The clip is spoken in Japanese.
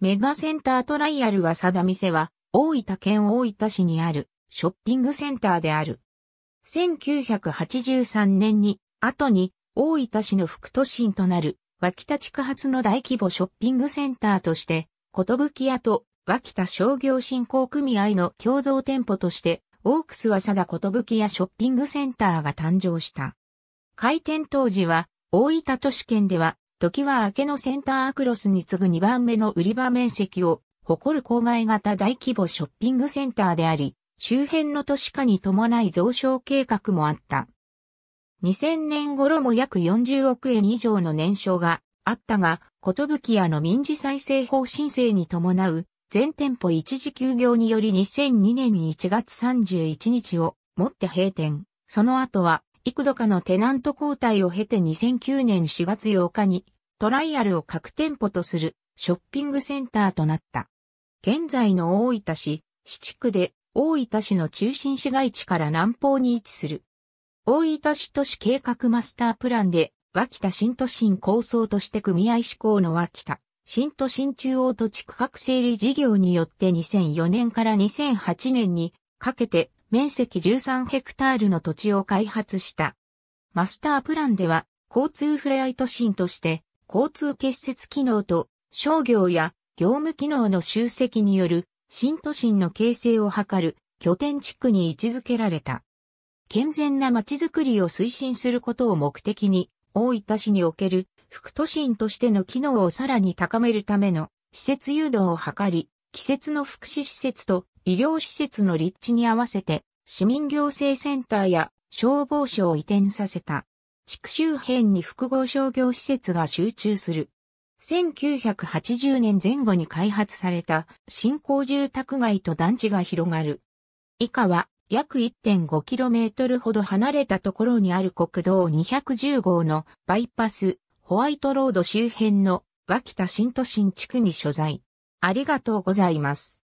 メガセンタートライアルは定店は、大分県大分市にあるショッピングセンターである。1983年に、後に大分市の副都心となる、脇田地区発の大規模ショッピングセンターとして、き屋と脇田商業振興組合の共同店舗として、オークスはぶき屋ショッピングセンターが誕生した。開店当時は、大分都市圏では時は明けのセンタークロスに次ぐ2番目の売り場面積を誇る郊外型大規模ショッピングセンターであり、周辺の都市化に伴い増床計画もあった。2000年頃も約40億円以上の年商があったが、ことぶき屋の民事再生法申請に伴う全店舗一時休業により2002年1月31日をもって閉店。その後は幾度かのテナント交代を経て2009年4月8日にトライアルを各店舗とするショッピングセンターとなった。現在の大分市、市地区で大分市の中心市街地から南方に位置する。大分市都市計画マスタープランで、脇田新都心構想として組合志向の脇田、新都心中央土地区画整理事業によって2004年から2008年にかけて面積13ヘクタールの土地を開発した。マスタープランでは交通フレアい都心として交通結節機能と商業や業務機能の集積による新都心の形成を図る拠点地区に位置づけられた。健全な街づくりを推進することを目的に、大分市における副都心としての機能をさらに高めるための施設誘導を図り、季節の福祉施設と医療施設の立地に合わせて、市民行政センターや消防署を移転させた。地区周辺に複合商業施設が集中する。1980年前後に開発された新興住宅街と団地が広がる。以下は約 1.5km ほど離れたところにある国道210号のバイパスホワイトロード周辺の脇田新都心地区に所在。ありがとうございます。